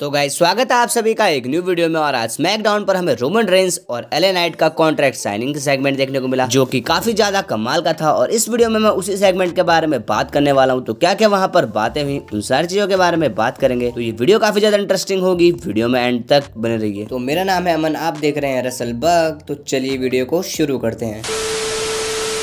तो गाइज स्वागत है आप सभी का एक न्यू वीडियो में और आज स्मैकडाउन पर हमें रोमन रेंस और एले नाइट का कॉन्ट्रैक्ट साइनिंग सेगमेंट देखने को मिला जो कि काफी ज्यादा कमाल का था और इस वीडियो में मैं उसी सेगमेंट के बारे में बात करने वाला हूं तो क्या क्या वहां पर बातें हुई उन सारी चीजों के बारे में बात करेंगे तो ये वीडियो काफी ज्यादा इंटरेस्टिंग होगी वीडियो में एंड तक बने रही तो मेरा नाम है अमन आप देख रहे हैं रसल बग तो चलिए वीडियो को शुरू करते हैं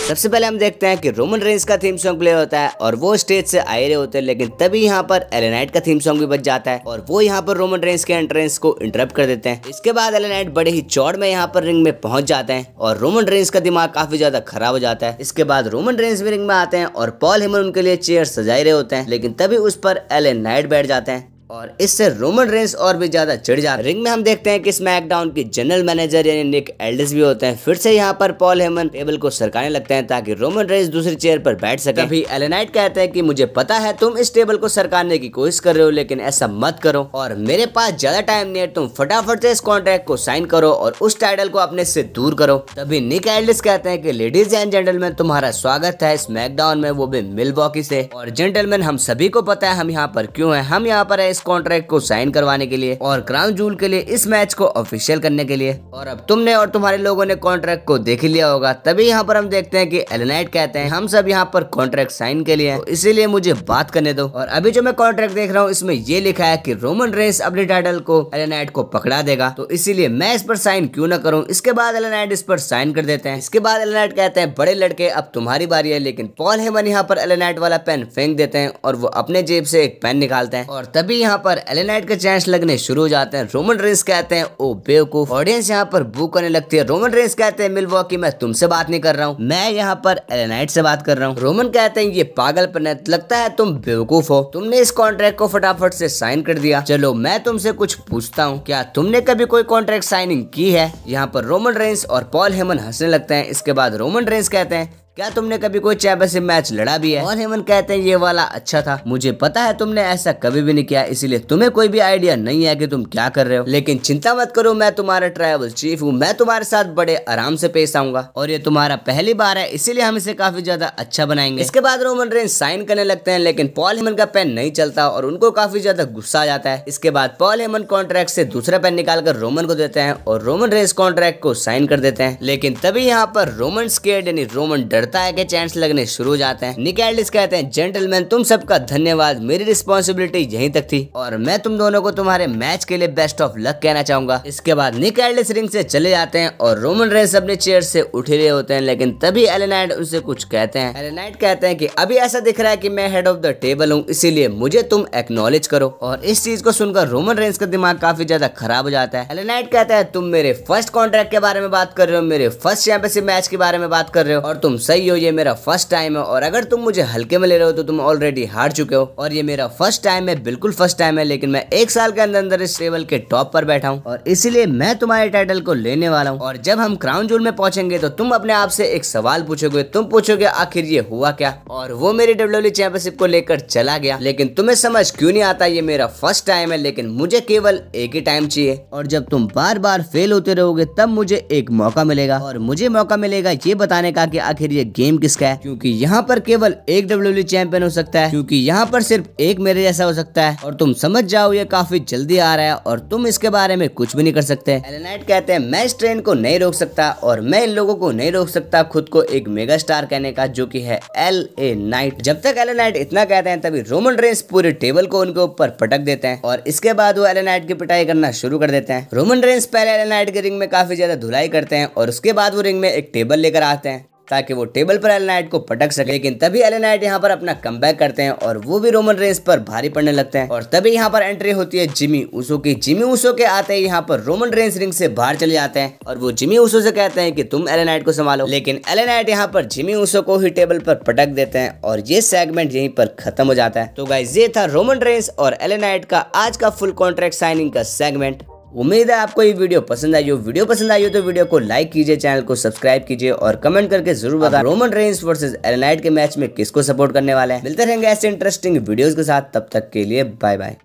सबसे पहले हम देखते हैं कि रोमन रेंस का थीम सॉन्ग प्ले होता है और वो स्टेज से आए रहे होते हैं लेकिन तभी यहाँ पर एलेनाइट का थीम सॉन्ग भी बच जाता है और वो यहाँ पर रोमन रेंस के एंट्रेंस को इंटरप्ट कर देते हैं इसके बाद एलेनाइट बड़े ही चौड़ में यहाँ पर रिंग में पहुंच जाते हैं और रोमन रेंस का दिमाग काफी ज्यादा खराब हो जाता है इसके बाद रोमन रेंस भी रिंग में आते हैं और पॉल हेमन उनके लिए चेयर सजाए रहे होते हैं लेकिन तभी उस पर एलेनाइट बैठ जाते हैं और इससे रोमन रेंस और भी ज़्यादा चिड़ जाता है रिंग में हम देखते हैं कि स्मैकडाउन की जनरल मैनेजर यानी निक एल्डिस भी होते हैं फिर से यहाँ पर पॉल हेमन टेबल को सरकाने लगते हैं ताकि रोमन रेंस दूसरी चेयर पर बैठ सके अभी एलेनाइट कहते हैं कि मुझे पता है तुम इस टेबल को सरकाने की कोशिश कर रहे हो लेकिन ऐसा मत करो और मेरे पास ज़्यादा टाइम नहीं है तुम फटाफट से इस कॉन्ट्रैक्ट को साइन करो और उस टाइटल को अपने से दूर करो तभी निक एल्डिस कहते हैं की लेडीज एंड जेंटलमैन तुम्हारा स्वागत है स्मैकडाउन में वो भी मिल से और जेंटलमैन हम सभी को पता है हम यहाँ पर क्यूँ है हम यहाँ पर है इस कॉन्ट्रैक्ट को साइन करवाने के लिए और क्राउन जूल के लिए इस मैच को ऑफिशियल करने के लिए और अब तुमने और तुम्हारे लोगों ने कॉन्ट्रैक्ट को देख लिया होगा तभी यहाँ पर हम देखते हैं की एलेनाइट कहते हैं हम सब यहाँ पर कॉन्ट्रैक्ट साइन के लिए तो इसीलिए मुझे बात करने दो और अभी जो मैं कॉन्ट्रैक्ट देख रहा हूँ इसमें ये लिखा है की रोमन रेस अपने टाइटल को एलेनाइट को पकड़ा देगा तो इसीलिए मैं इस पर साइन क्यों ना करूँ इसके बाद एलेनाइट इस पर साइन कर देते हैं इसके बाद एलेनाइट कहते हैं बड़े लड़के अब तुम्हारी बारी है लेकिन पॉल हेमन यहाँ पर एलेनाइट वाला पेन फेंक देते हैं और वो अपने जेब से एक पेन निकालते हैं और तभी यहाँ पर एलेनाइट के चांस लगने शुरू हो जाते हैं रोमन रेंस कहते हैं ओ बेवकूफ ऑडियंस यहाँ पर बुक करने लगती है रोमन रेंस कहते हैं मिलवा की मैं तुमसे बात नहीं कर रहा हूँ मैं यहाँ पर एलेनाइट से बात कर रहा हूँ रोमन कहते हैं ये पागल पर लगता है तुम बेवकूफ हो तुमने इस कॉन्ट्रैक्ट को फटाफट से साइन कर दिया चलो मैं तुमसे कुछ पूछता हूँ क्या तुमने कभी कोई कॉन्ट्रैक्ट साइनिंग की है यहाँ पर रोमन रेंस और पॉल हेमन हंसने लगते हैं इसके बाद रोमन रेंस कहते हैं क्या तुमने कभी कोई चैबर से मैच लड़ा भी है और हेमन कहते हैं ये वाला अच्छा था मुझे पता है तुमने ऐसा कभी भी नहीं किया इसीलिए तुम्हें कोई भी आइडिया नहीं है कि तुम क्या कर रहे हो लेकिन चिंता मत करो मैं तुम्हारा ट्रैवल चीफ हूँ मैं तुम्हारे साथ बड़े आराम से पेश आऊंगा और ये तुम्हारा पहली बार है इसीलिए हम इसे काफी ज्यादा अच्छा बनाएंगे इसके बाद रोमन रेन साइन करने लगते हैं लेकिन पॉल हेमन का पेन नहीं चलता और उनको काफी ज्यादा गुस्सा आ जाता है इसके बाद पॉल हेमन कॉन्ट्रैक्ट से दूसरा पेन निकालकर रोमन को देते हैं और रोमन रेस कॉन्ट्रैक्ट को साइन कर देते हैं लेकिन तभी यहाँ पर रोमन स्केड यानी रोमन डर डरता है कि चैंट्स लगने शुरू हो जाते हैं निकेलिस कहते हैं जेंटलमैन तुम सबका धन्यवाद मेरी रिस्पॉन्सिबिलिटी यहीं तक थी और मैं तुम दोनों को तुम्हारे मैच के लिए बेस्ट ऑफ लक कहना चाहूंगा इसके बाद निकेलिस रिंग से चले जाते हैं और रोमन रेस अपने चेयर से उठे रहे होते हैं लेकिन तभी एलेनाइट उनसे कुछ कहते हैं एलेनाइट कहते हैं की अभी ऐसा दिख रहा है की मैं हेड ऑफ द टेबल हूँ इसीलिए मुझे तुम एक्नोलेज करो और इस चीज को सुनकर रोमन रेंस का दिमाग काफी ज्यादा खराब हो जाता है एलेनाइट कहता है तुम मेरे फर्स्ट कॉन्ट्रैक्ट के बारे में बात कर रहे हो मेरे फर्स्ट चैंपियनशिप मैच के बारे में बात कर रहे हो और तुम सही रही हो ये मेरा फर्स्ट टाइम है और अगर तुम मुझे हल्के में ले रहे हो तो तुम ऑलरेडी हार चुके हो और ये मेरा फर्स्ट टाइम है बिल्कुल फर्स्ट टाइम है लेकिन मैं एक साल के अंदर अंदर इस टेबल के टॉप पर बैठा हूँ और इसीलिए मैं तुम्हारे टाइटल को लेने वाला हूँ और जब हम क्राउन जूल में पहुंचेंगे तो तुम अपने आप से एक सवाल पूछोगे तुम पूछोगे आखिर ये हुआ क्या और वो मेरी डब्ल्यूब्ल्यू चैंपियनशिप e को लेकर चला गया लेकिन तुम्हें समझ क्यों नहीं आता ये मेरा फर्स्ट टाइम है लेकिन मुझे केवल एक ही टाइम चाहिए और जब तुम बार बार फेल होते रहोगे तब मुझे एक मौका मिलेगा और मुझे मौका मिलेगा ये बताने का कि आखिर ये गेम किसका है क्योंकि यहाँ पर केवल एक डब्ल्यू e चैंपियन हो सकता है क्योंकि यहाँ पर सिर्फ एक मेरे जैसा हो सकता है और तुम समझ जाओ ये काफी जल्दी आ रहा है और तुम इसके बारे में कुछ भी नहीं कर सकते एलेनाइट कहते हैं मैं इस ट्रेन को नहीं रोक सकता और मैं इन लोगों को नहीं रोक सकता खुद को एक मेगा स्टार कहने का जो की है एल ए नाइट जब तक एलेनाइट इतना कहते हैं तभी रोमन रेंस पूरे टेबल को उनके ऊपर पटक देते हैं और इसके बाद वो एलेनाइट की पिटाई करना शुरू कर देते हैं रोमन रेंस पहले एलेनाइट के रिंग में काफी ज्यादा धुलाई करते हैं और उसके बाद वो रिंग में एक टेबल लेकर आते हैं ताकि वो टेबल पर एलेनाइट को पटक सके लेकिन तभी एलेनाइट यहाँ पर अपना कम करते हैं और वो भी रोमन रेंस पर भारी पड़ने लगते हैं और तभी यहाँ पर एंट्री होती है जिमी उसो की जिमी उसो के आते ही यहाँ पर रोमन रेंस रिंग से बाहर चले जाते हैं और वो जिमी उसो से कहते हैं कि तुम एलेनाइट को संभालो लेकिन एलेनाइट यहाँ पर जिमी उसो को ही टेबल पर पटक देते हैं और ये सेगमेंट यही पर खत्म हो जाता है तो गाइज ये था रोमन रेंस और एलेनाइट का आज का फुल कॉन्ट्रैक्ट साइनिंग का सेगमेंट उम्मीद है आपको ये वीडियो पसंद आई हो वीडियो पसंद आई हो तो वीडियो को लाइक कीजिए चैनल को सब्सक्राइब कीजिए और कमेंट करके जरूर बताएं रोमन रेंज वर्सेस एलनाइट के मैच में किसको सपोर्ट करने वाले हैं मिलते रहेंगे ऐसे इंटरेस्टिंग वीडियोस के साथ तब तक के लिए बाय बाय